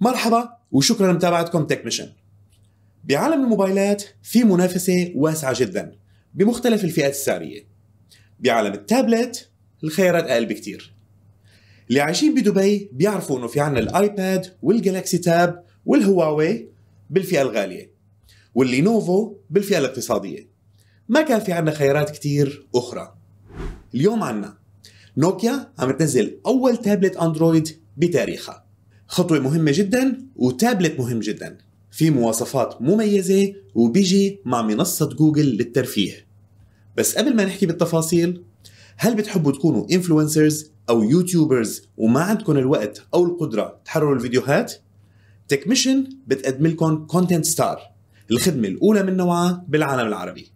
مرحبا وشكرا لمتابعتكم تك ميشن بعالم الموبايلات في منافسة واسعة جدا بمختلف الفئات السعرية بعالم التابلت الخيارات أقل بكتير اللي عايشين بدبي بيعرفوا انه في عنا الايباد والجلاكسي تاب والهواوي بالفئة الغالية واللينوفو بالفئة الاقتصادية ما كان في عنا خيارات كتير أخرى اليوم عنا نوكيا عم تنزل أول تابلت أندرويد بتاريخها خطوة مهمة جدا وتابلت مهم جدا في مواصفات مميزة وبيجي مع منصة جوجل للترفيه بس قبل ما نحكي بالتفاصيل هل بتحبوا تكونوا انفلونسرز او يوتيوبرز وما عندكم الوقت او القدرة تحرروا الفيديوهات؟ تكميشن بتقدم لكم كونتنت ستار الخدمة الأولى من نوعها بالعالم العربي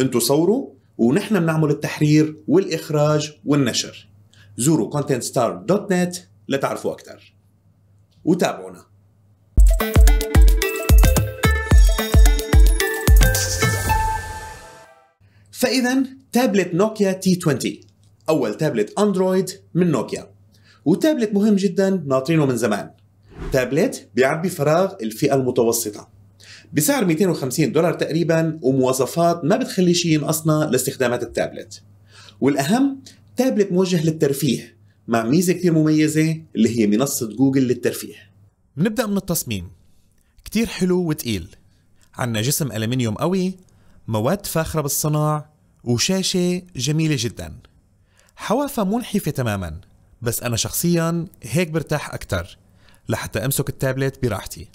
انتو صوروا ونحن بنعمل التحرير والإخراج والنشر زوروا contentstar.net لتعرفوا أكثر وتابعونا فإذا تابلت نوكيا تي 20 أول تابلت أندرويد من نوكيا وتابلت مهم جدا ناطرينه من زمان تابلت بيعبي فراغ الفئة المتوسطة بسعر 250 دولار تقريبا ومواصفات ما بتخلي شيء ينقصنا لاستخدامات التابلت والأهم تابلت موجه للترفيه مع ميزة كتير مميزة اللي هي منصة جوجل للترفيه بنبدأ من التصميم كتير حلو وتقيل عنا جسم ألمنيوم قوي مواد فاخرة بالصناع وشاشة جميلة جدا حوافة منحفة تماما بس أنا شخصيا هيك برتاح أكتر لحتى أمسك التابلت براحتي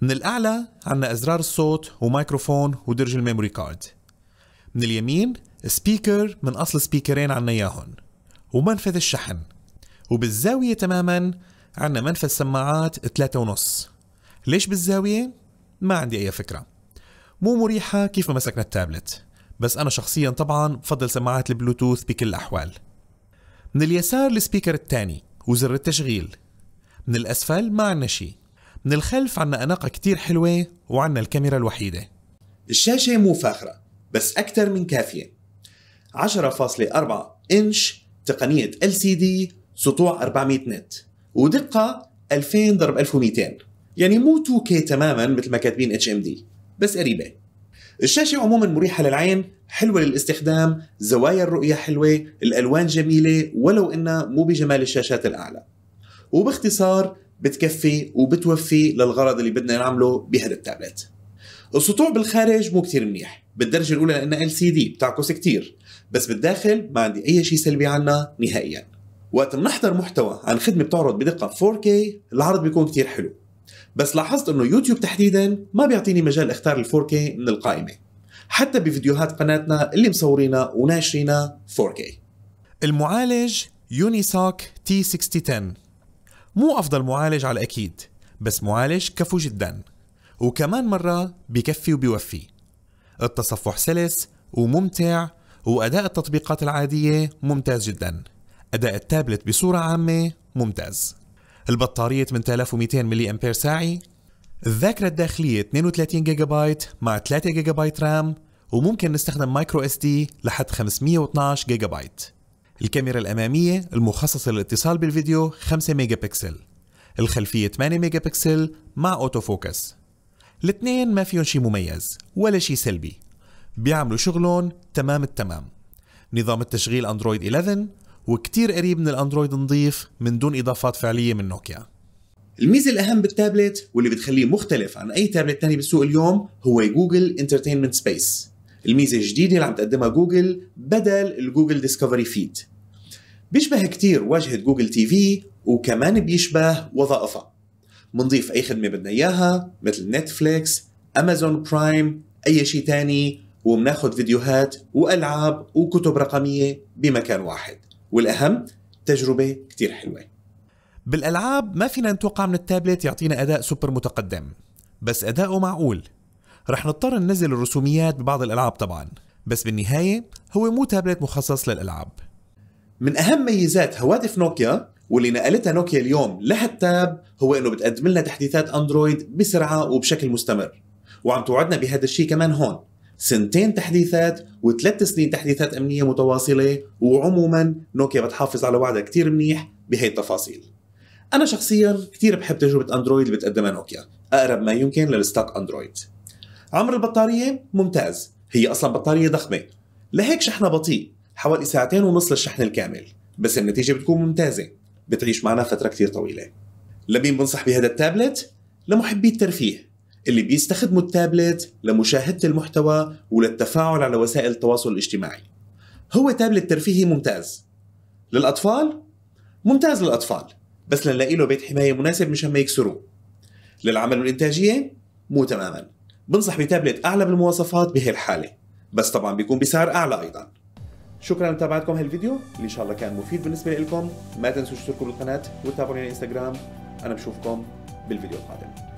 من الأعلى عنا أزرار الصوت وميكروفون ودرج الميموري كارد من اليمين سبيكر من أصل سبيكرين عنا إياهن ومنفذ الشحن وبالزاوية تماما عندنا منفذ سماعات 3.5 ليش بالزاوية؟ ما عندي أي فكرة مو مريحة كيف ما مسكنا التابلت بس أنا شخصيا طبعا بفضل سماعات البلوتوث بكل الأحوال من اليسار السبيكر الثاني وزر التشغيل من الأسفل ما عندنا شيء من الخلف عندنا أناقة كتير حلوة وعندنا الكاميرا الوحيدة الشاشة مو فاخرة بس أكثر من كافية 10.4 إنش تقنية LCD سطوع 400 نت ودقه 2000 ضرب 1200 يعني مو 2K تماما مثل ما كاتبين اتش ام دي بس قريبه الشاشة عموما مريحة للعين، حلوة للاستخدام، زوايا الرؤية حلوة، الألوان جميلة ولو إنها مو بجمال الشاشات الأعلى. وباختصار بتكفي وبتوفي للغرض اللي بدنا نعمله بهذا التابلت. السطوع بالخارج مو كتير منيح، بالدرجة الأولى لأنها LCD بتعكس كتير، بس بالداخل ما عندي أي شيء سلبي عنها نهائياً. وقت بنحضر محتوى عن خدمه بتعرض بدقه 4K العرض بيكون كتير حلو بس لاحظت انه يوتيوب تحديدا ما بيعطيني مجال اختار ال 4K من القائمه حتى بفيديوهات قناتنا اللي مصورينها وناشرينها 4K المعالج يونيسوك تي 6010 مو افضل معالج على الاكيد بس معالج كفو جدا وكمان مرة بكفي وبيوفي التصفح سلس وممتع وأداء التطبيقات العادية ممتاز جداً أداء التابلت بصورة عامة ممتاز البطارية 8200 ملي أمبير ساعي الذاكرة الداخلية 32 جيجا بايت مع 3 جيجا بايت رام وممكن نستخدم مايكرو اس دي لحد 512 جيجا بايت الكاميرا الأمامية المخصصة للاتصال بالفيديو 5 ميجا بكسل الخلفية 8 ميجا بكسل مع أوتو فوكس الاثنين ما فيهم شي مميز ولا شي سلبي بيعملوا شغلهم تمام التمام نظام التشغيل أندرويد 11 وكتير قريب من الاندرويد نظيف من دون اضافات فعليه من نوكيا الميزه الاهم بالتابلت واللي بتخليه مختلف عن اي تابلت تاني بالسوق اليوم هو جوجل انترتينمنت سبيس الميزه الجديده اللي عم تقدمها جوجل بدل الجوجل ديسكفري فيد بيشبه كتير واجهه جوجل تي في وكمان بيشبه وظائفها منضيف اي خدمه بدنا اياها مثل نتفليكس امازون برايم اي شيء تاني ومناخد فيديوهات والعاب وكتب رقميه بمكان واحد والاهم تجربه كتير حلوه بالالعاب ما فينا نتوقع من التابلت يعطينا اداء سوبر متقدم بس اداؤه معقول رح نضطر ننزل الرسوميات ببعض الالعاب طبعا بس بالنهايه هو مو تابلت مخصص للالعاب من اهم ميزات هواتف نوكيا واللي نقلتها نوكيا اليوم لهالتاب هو انه بتقدم لنا تحديثات اندرويد بسرعه وبشكل مستمر وعم توعدنا بهذا الشيء كمان هون سنتين تحديثات وثلاث سنين تحديثات أمنية متواصلة وعموما نوكيا بتحافظ على وعدها كتير منيح بهي التفاصيل أنا شخصيا كتير بحب تجربة أندرويد اللي بتقدمها نوكيا أقرب ما يمكن للستاك أندرويد عمر البطارية ممتاز هي أصلا بطارية ضخمة لهيك شحنها بطيء حوالي ساعتين ونص للشحن الكامل بس النتيجة بتكون ممتازة بتعيش معنا فترة كتير طويلة لمين بنصح بهذا التابلت؟ لمحبي الترفيه اللي بيستخدموا التابلت لمشاهدة المحتوى وللتفاعل على وسائل التواصل الاجتماعي هو تابلت ترفيهي ممتاز للأطفال؟ ممتاز للأطفال بس لنلاقي له بيت حماية مناسب مشان ما يكسروه للعمل والإنتاجية؟ مو تماما بنصح بتابلت أعلى بالمواصفات بهي الحالة بس طبعا بيكون بسعر أعلى أيضا شكرا لمتابعتكم هالفيديو اللي ان شاء الله كان مفيد بالنسبه لكم ما تنسوا تشتركوا بالقناه وتتابعوني على الانستغرام انا بشوفكم بالفيديو القادم